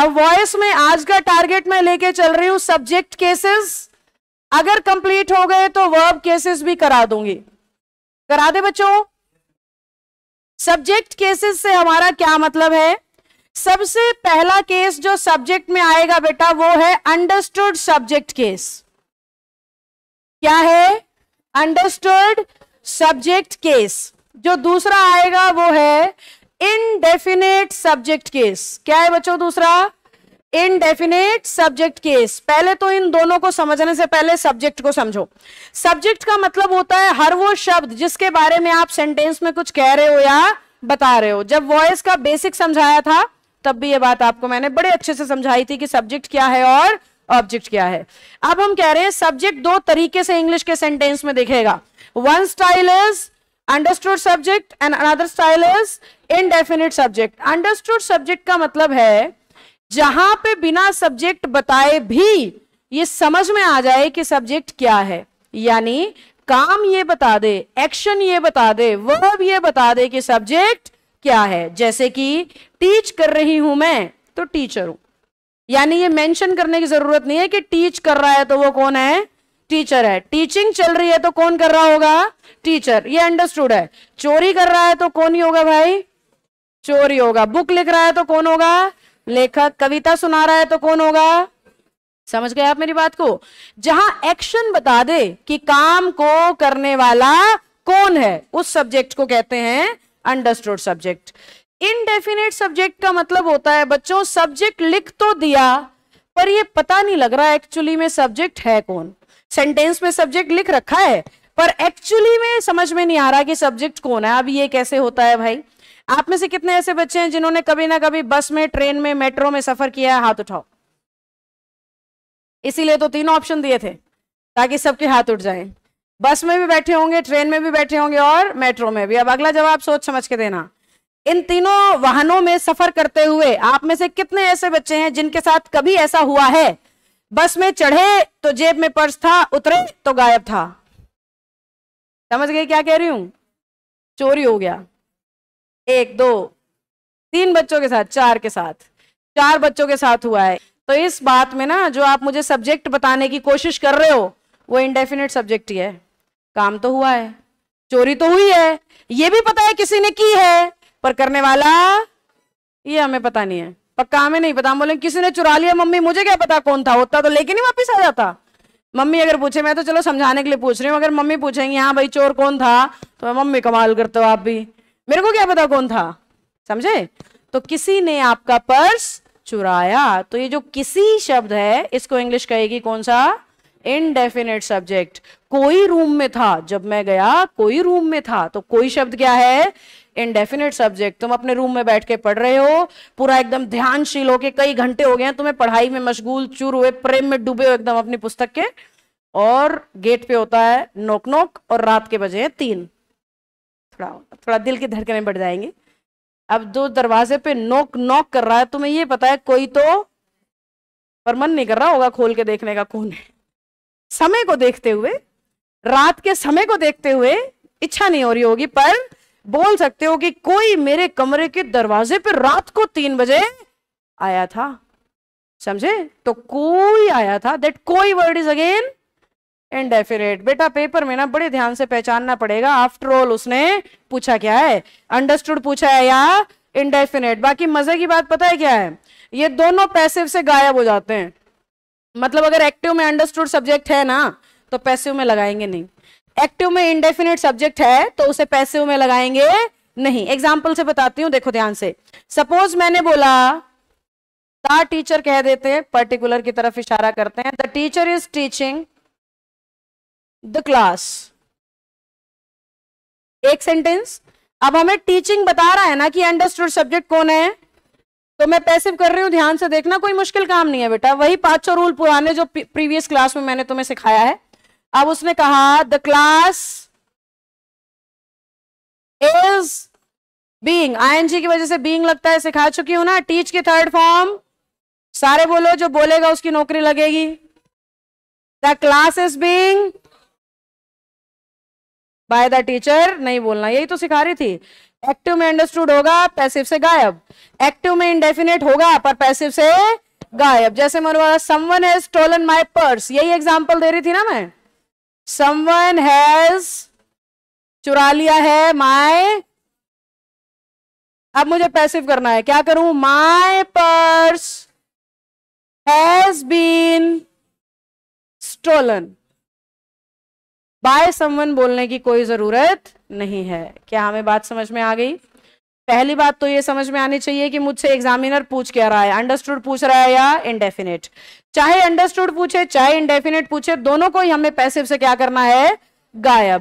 अब वॉइस में आज का टारगेट मैं लेके चल रही हूं सब्जेक्ट केसेस अगर कंप्लीट हो गए तो वर्ब केसेस भी करा दूंगी करा दे बच्चों सब्जेक्ट केसेस से हमारा क्या मतलब है सबसे पहला केस जो सब्जेक्ट में आएगा बेटा वो है अंडरस्टूड सब्जेक्ट केस क्या है अंडरस्टूड सब्जेक्ट केस जो दूसरा आएगा वो है इनडेफिनेट सब्जेक्ट केस क्या है बच्चों दूसरा इनडेफिनेट सब्जेक्ट केस पहले तो इन दोनों को समझने से पहले सब्जेक्ट को समझो सब्जेक्ट का मतलब होता है हर वो शब्द जिसके बारे में आप सेंटेंस में कुछ कह रहे हो या बता रहे हो जब वॉइस का बेसिक समझाया था तब भी ये बात आपको मैंने बड़े अच्छे से समझाई थी कि सब्जेक्ट क्या है और ऑब्जेक्ट क्या है अब हम कह रहे हैं सब्जेक्ट दो तरीके से इंग्लिश के सेंटेंस में देखेगा one style is understood subject and another style is indefinite subject understood subject का मतलब है जहां पे बिना सब्जेक्ट बताए भी ये समझ में आ जाए कि सब्जेक्ट क्या है यानी काम ये बता दे एक्शन ये बता दे वर्ब ये बता दे कि सब्जेक्ट क्या है जैसे कि टीच कर रही हूं मैं तो टीचर हूं यानी ये मेंशन करने की जरूरत नहीं है कि टीच कर रहा है तो वो कौन है टीचर है टीचिंग चल रही है तो कौन कर रहा होगा टीचर ये अंडरस्टूड है चोरी कर रहा है तो कौन ही होगा भाई चोरी होगा बुक लिख रहा है तो कौन होगा लेखक कविता सुना रहा है तो कौन होगा समझ गए आप मेरी बात को जहां एक्शन बता दे कि काम को करने वाला कौन है उस सब्जेक्ट को कहते हैं अंडरस्टूड सब्जेक्ट इनडेफिनेट सब्जेक्ट का मतलब होता है बच्चों सब्जेक्ट लिख तो दिया पर ये पता नहीं लग रहा एक्चुअली में सब्जेक्ट है कौन सेंटेंस में सब्जेक्ट लिख रखा है पर एक्चुअली में समझ में नहीं आ रहा कि सब्जेक्ट कौन है अब ये कैसे होता है भाई आप में से कितने ऐसे बच्चे हैं जिन्होंने कभी ना कभी बस में ट्रेन में मेट्रो में सफर किया है हाथ उठाओ इसीलिए तो तीन ऑप्शन दिए थे ताकि सबके हाथ उठ जाएं बस में भी बैठे होंगे ट्रेन में भी बैठे होंगे और मेट्रो में भी अब अगला जवाब सोच समझ के देना इन तीनों वाहनों में सफर करते हुए आप में से कितने ऐसे बच्चे हैं जिनके साथ कभी ऐसा हुआ है बस में चढ़े तो जेब में पर्स था उतरे तो गायब था समझ गए क्या कह रही हूं चोरी हो गया एक दो तीन बच्चों के साथ चार के साथ चार बच्चों के साथ हुआ है तो इस बात में ना जो आप मुझे सब्जेक्ट बताने की कोशिश कर रहे हो वो इनडेफिनेट सब्जेक्ट ही है काम तो हुआ है चोरी तो हुई है ये भी पता है किसी ने की है पर करने वाला ये हमें पता नहीं है पक्का हमें नहीं पता हम बोले किसी ने चुरा लिया मम्मी मुझे क्या पता कौन था होता तो लेके नहीं वापिस आ जाता मम्मी अगर पूछे मैं तो चलो समझाने के लिए पूछ रही हूँ अगर मम्मी पूछेंगे हाँ भाई चोर कौन था तो मैं मम्मी कमाल करते हो आप भी मेरे को क्या पता कौन था समझे तो किसी ने आपका पर्स चुराया तो ये जो किसी शब्द है इसको इंग्लिश कहेगी कौन सा इनडेफिनेट सब्जेक्ट कोई रूम में था जब मैं गया कोई रूम में था तो कोई शब्द क्या है इनडेफिनेट सब्जेक्ट तुम अपने रूम में बैठ के पढ़ रहे हो पूरा एकदम ध्यानशील होके कई घंटे हो गए हैं तुम्हें पढ़ाई में मशगूल चूर हुए प्रेम में डूबे हो एकदम अपनी पुस्तक के और गेट पे होता है नोक नोक और रात के बजे हैं तीन थोड़ा थोड़ा दिल की धड़कने बढ़ जाएंगे अब जो दरवाजे पे नोक नोक कर रहा है तुम्हें ये पता है कोई तो पर मन नहीं कर रहा होगा खोल के देखने का कौन है समय को देखते हुए रात के समय को देखते हुए इच्छा नहीं हो रही होगी पर बोल सकते हो कि कोई मेरे कमरे के दरवाजे पर रात को तीन बजे आया था समझे तो कोई आया था दैट कोई वर्ड इज अगेन इनडेफिनेट बेटा पेपर में ना बड़े ध्यान से पहचानना पड़ेगा आफ्टर ऑल उसने पूछा क्या है अंडरस्टूड पूछा है या इनडेफिनेट बाकी मजे की बात पता है क्या है ये दोनों पैसिव से गायब हो जाते हैं मतलब अगर एक्टिव में अंडरस्टूड सब्जेक्ट है ना तो पैसिव में लगाएंगे नहीं एक्टिव में इंडेफिनेट सब्जेक्ट है तो उसे पैसिव में लगाएंगे नहीं एग्जाम्पल से बताती हूँ देखो ध्यान से सपोज मैंने बोला द टीचर कह देते हैं पर्टिकुलर की तरफ इशारा करते हैं the teacher is teaching the class एक सेंटेंस अब हमें टीचिंग बता रहा है ना कि अंडरस्टूड सब्जेक्ट कौन है तो मैं पैसिव कर रही हूँ ध्यान से देखना कोई मुश्किल काम नहीं है बेटा वही पांच सौ रूल पुराने जो प्रीवियस क्लास में मैंने तुम्हें सिखाया है अब उसने कहा the class is being I N G की वजह से बींग लगता है सिखा चुकी हूं ना टीच की थर्ड फॉर्म सारे बोलो जो बोलेगा उसकी नौकरी लगेगी the class is being by the teacher नहीं बोलना यही तो सिखा रही थी एक्टिव में अंडरस्टूड होगा पैसिव से गायब एक्टिव में इंडेफिनेट होगा पर पैसिव से गायब जैसे मरवा someone has stolen my purse यही एग्जांपल दे रही थी ना मैं समवन हैज चुरा लिया है माय अब मुझे पैसिव करना है क्या करूं my purse has been stolen by someone बोलने की कोई जरूरत नहीं है क्या हमें बात समझ में आ गई पहली बात तो ये समझ में आनी चाहिए कि मुझसे एग्जामिनर पूछ क्या रहा है अंडरस्टूड पूछ रहा है या इंडेफिनेट चाहे अंडरस्टूड पूछे चाहे इंडेफिनेट पूछे दोनों को ही हमें पैसिव से क्या करना है गायब